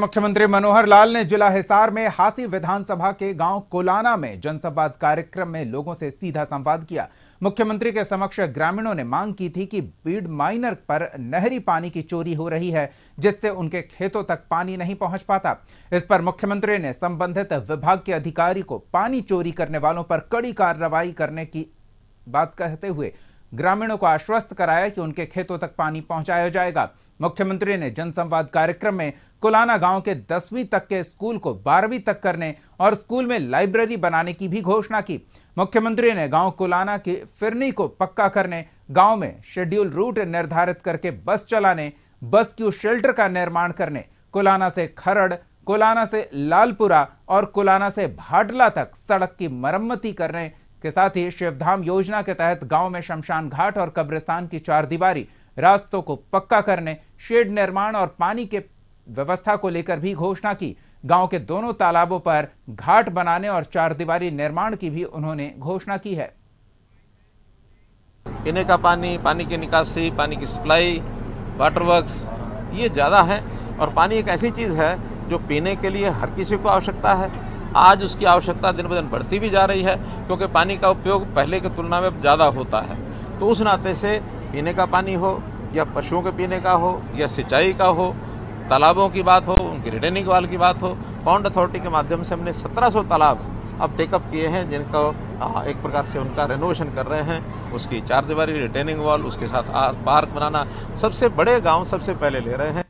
मुख्यमंत्री मनोहर लाल ने जिला हिसार में हासी विधानसभा के गांव कोलाना में जनसंवाद कार्यक्रम में लोगों से सीधा संवाद किया मुख्यमंत्री के समक्ष ग्रामीणों ने मांग की थी कि बीड माइनर पर नहरी पानी की चोरी हो रही है जिससे उनके खेतों तक पानी नहीं पहुंच पाता इस पर मुख्यमंत्री ने संबंधित विभाग के अधिकारी को पानी चोरी करने वालों पर कड़ी कार्रवाई करने की बात कहते हुए ग्रामीणों को आश्वस्त कराया कि उनके खेतों तक पानी पहुंचाया जाएगा मुख्यमंत्री ने जनसंवाद कार्यक्रम में कुलाना गांव के दसवीं तक के स्कूल को बारहवीं तक करने और स्कूल में लाइब्रेरी बनाने की भी घोषणा की मुख्यमंत्री ने गांव कुलाना की फिरनी को पक्का करने गांव में शेड्यूल रूट निर्धारित करके बस चलाने बस क्यू शेल्टर का निर्माण करने कोलाना से खरड़ कोलाना से लालपुरा और कोलाना से भाटला तक सड़क की मरम्मती करने के साथ ही शिवधाम योजना के तहत गांव में शमशान घाट और कब्रिस्तान की चार दीवारी रास्तों को पक्का करने शेड निर्माण और पानी के व्यवस्था को लेकर भी घोषणा की गांव के दोनों तालाबों पर घाट बनाने और चार दीवारी निर्माण की भी उन्होंने घोषणा की है पीने का पानी पानी की निकासी पानी की सप्लाई वाटर वर्क ये ज़्यादा है और पानी एक ऐसी चीज़ है जो पीने के लिए हर किसी को आवश्यकता है आज उसकी आवश्यकता दिन ब दिन बढ़ती भी जा रही है क्योंकि पानी का उपयोग पहले की तुलना में ज़्यादा होता है तो उस नाते से पीने का पानी हो या पशुओं के पीने का हो या सिंचाई का हो तालाबों की बात हो उनकी रिटेनिंग वाल की बात हो पाउंड अथॉरिटी के माध्यम से हमने 1700 तालाब अब टेकअप किए हैं जिनका एक प्रकार से उनका रेनोवेशन कर रहे हैं उसकी चार दीवारी रिटेनिंग वॉल उसके साथ पार्क बनाना सबसे बड़े गांव सबसे पहले ले रहे हैं